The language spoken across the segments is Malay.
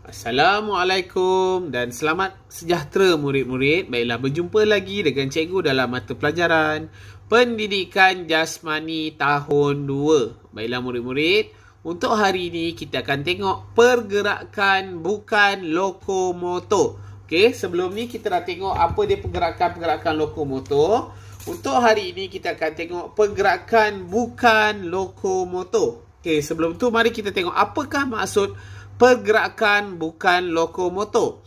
Assalamualaikum dan selamat sejahtera murid-murid. Baiklah berjumpa lagi dengan cikgu dalam mata pelajaran Pendidikan Jasmani tahun 2. Baiklah murid-murid, untuk hari ini kita akan tengok pergerakan bukan lokomotor. Okey, sebelum ni kita dah tengok apa dia pergerakan-pergerakan lokomotor. Untuk hari ini kita akan tengok pergerakan bukan lokomotor. Okey, sebelum tu mari kita tengok apakah maksud pergerakan bukan lokomotor.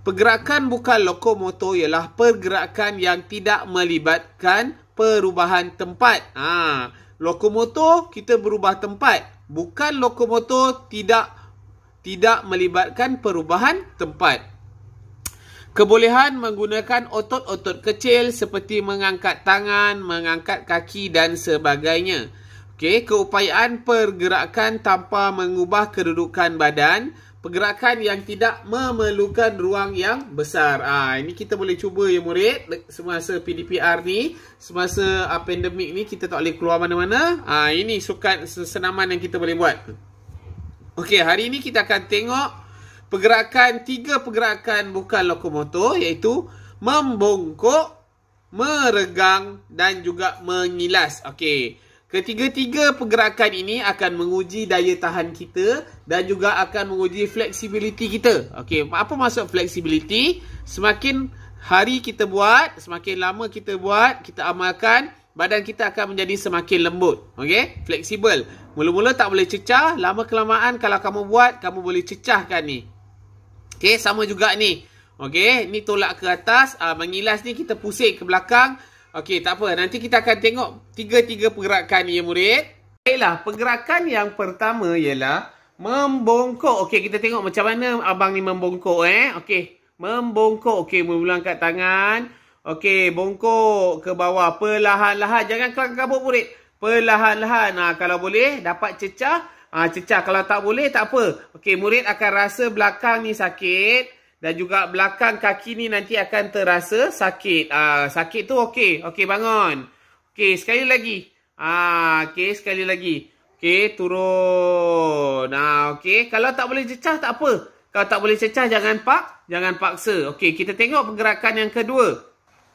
Pergerakan bukan lokomotor ialah pergerakan yang tidak melibatkan perubahan tempat. Ha, lokomotor kita berubah tempat, bukan lokomotor tidak tidak melibatkan perubahan tempat. Kebolehan menggunakan otot-otot kecil seperti mengangkat tangan, mengangkat kaki dan sebagainya. Okey, keupayaan pergerakan tanpa mengubah kedudukan badan, pergerakan yang tidak memerlukan ruang yang besar. ha, ini kita boleh cuba ya murid semasa PDPR ni, semasa uh, pandemik ni kita tak boleh keluar mana-mana. Ah, ha, ini sukan senaman yang kita boleh buat. Okey, hari ini kita akan tengok pergerakan tiga pergerakan bukan lokomotor iaitu membongkok, meregang dan juga mengilas. Okey. Ketiga-tiga pergerakan ini akan menguji daya tahan kita dan juga akan menguji fleksibiliti kita. Okey, apa maksud fleksibiliti? Semakin hari kita buat, semakin lama kita buat, kita amalkan, badan kita akan menjadi semakin lembut. Okey, fleksibel. Mula-mula tak boleh cecah, lama kelamaan kalau kamu buat, kamu boleh cecahkan ni. Okey, sama juga ni. Okey, ni tolak ke atas, ah, mengilas ni kita pusing ke belakang. Okey, tak apa. Nanti kita akan tengok tiga-tiga pergerakan ni, ya, murid. Baiklah, pergerakan yang pertama ialah membongkok. Okey, kita tengok macam mana abang ni membongkok, eh. Okey, membongkok. Okey, mula-mula angkat tangan. Okey, bongkok ke bawah. Perlahan-lahan. Jangan kelangkabut, murid. Perlahan-lahan. Nah, kalau boleh, dapat cecah. Ha, cecah. Kalau tak boleh, tak apa. Okey, murid akan rasa belakang ni sakit dan juga belakang kaki ni nanti akan terasa sakit. Ah sakit tu okey. Okey bangun. Okey sekali lagi. Ah okey sekali lagi. Okey turun. Nah okey kalau tak boleh cecah tak apa. Kalau tak boleh cecah jangan pak, jangan paksa. Okey kita tengok pergerakan yang kedua.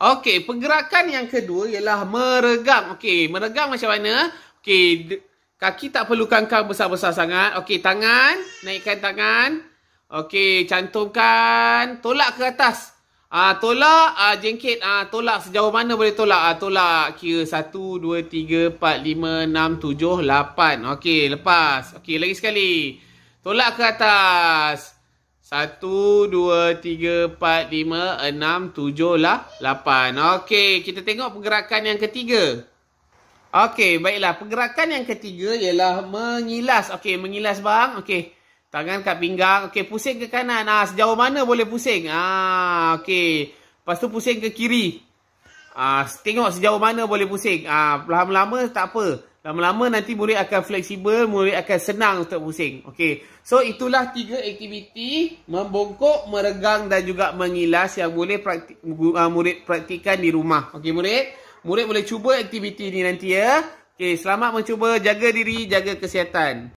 Okey pergerakan yang kedua ialah meregang. Okey meregang macam mana? Okey kaki tak perlu kangkang besar-besar sangat. Okey tangan, naikkan tangan. Okey, cantumkan tolak ke atas. Ah uh, tolak uh, jengkit ah uh, tolak sejauh mana boleh tolak? Ah uh, tolak kira satu, dua, tiga, empat, lima, enam, tujuh, lapan. Okey, lepas. Okey, lagi sekali. Tolak ke atas. Satu, dua, tiga, empat, lima, enam, tujuh lah, lapan. Okey, kita tengok pergerakan yang ketiga. Okey, baiklah. Pergerakan yang ketiga ialah mengilas. Okey, mengilas bang. Okey. Tangan kat pinggang. Okey, pusing ke kanan. Ah, sejauh mana boleh pusing? Ah, okey. Lepas tu pusing ke kiri. Ah, tengok sejauh mana boleh pusing. Ah, lama-lama tak apa. Lama-lama nanti murid akan fleksibel, murid akan senang untuk pusing. Okey. So itulah tiga aktiviti membongkok, meregang dan juga mengilas yang boleh praktik, ah, murid praktikan di rumah. Okey murid, murid boleh cuba aktiviti ni nanti ya. Okey, selamat mencuba, jaga diri, jaga kesihatan.